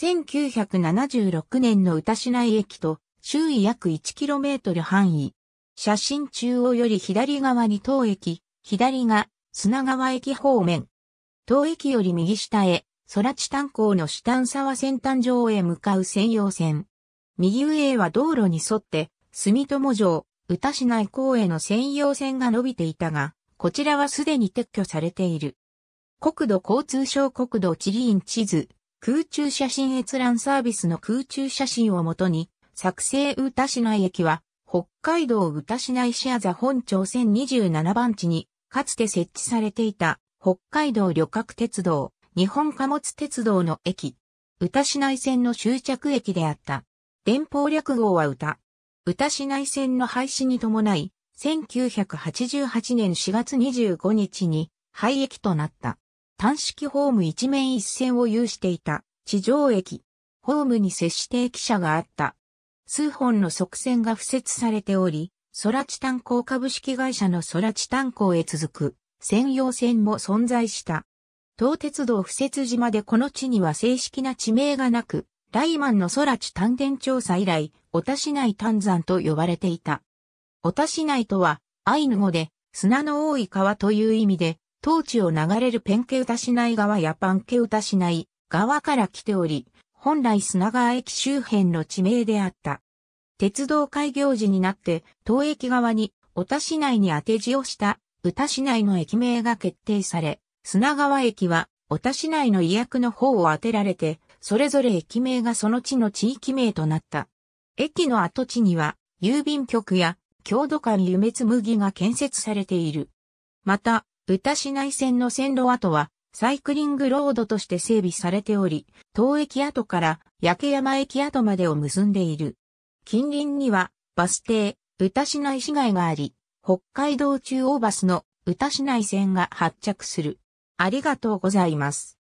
1976年の歌市内駅と周囲約 1km 範囲。写真中央より左側に当駅、左が砂川駅方面。当駅より右下へ、空地炭鉱の下沢先端上へ向かう専用線。右上は道路に沿って、住友城、宇市内港への専用線が伸びていたが、こちらはすでに撤去されている。国土交通省国土地理院地図、空中写真閲覧サービスの空中写真をもとに、作成宇し市内駅は、北海道宇し市内シアザ本町線27番地に、かつて設置されていた、北海道旅客鉄道、日本貨物鉄道の駅。宇し市内線の終着駅であった。電報略号は宇田。宇田市内線の廃止に伴い、1988年4月25日に廃駅となった。単式ホーム一面一線を有していた地上駅。ホームに接して駅舎があった。数本の側線が付設されており、空地炭鉱株式会社の空地炭鉱へ続く専用線も存在した。東鉄道付設島でこの地には正式な地名がなく、ライマンの空地炭丹田調査以来、オタ市内丹山と呼ばれていた。オタ市内とは、アイヌ語で砂の多い川という意味で、当地を流れるペンケウタ市内川やパンケウタ市内川から来ており、本来砂川駅周辺の地名であった。鉄道開業時になって、当駅側に、小田市内に当て字をした、ウタ市内の駅名が決定され、砂川駅は、小田市内の医薬の方を当てられて、それぞれ駅名がその地の地域名となった。駅の跡地には、郵便局や、郷土館夢ぎが建設されている。また、歌市内線の線路跡は、サイクリングロードとして整備されており、東駅跡から焼山駅跡までを結んでいる。近隣には、バス停、歌市内市街があり、北海道中央バスの歌市内線が発着する。ありがとうございます。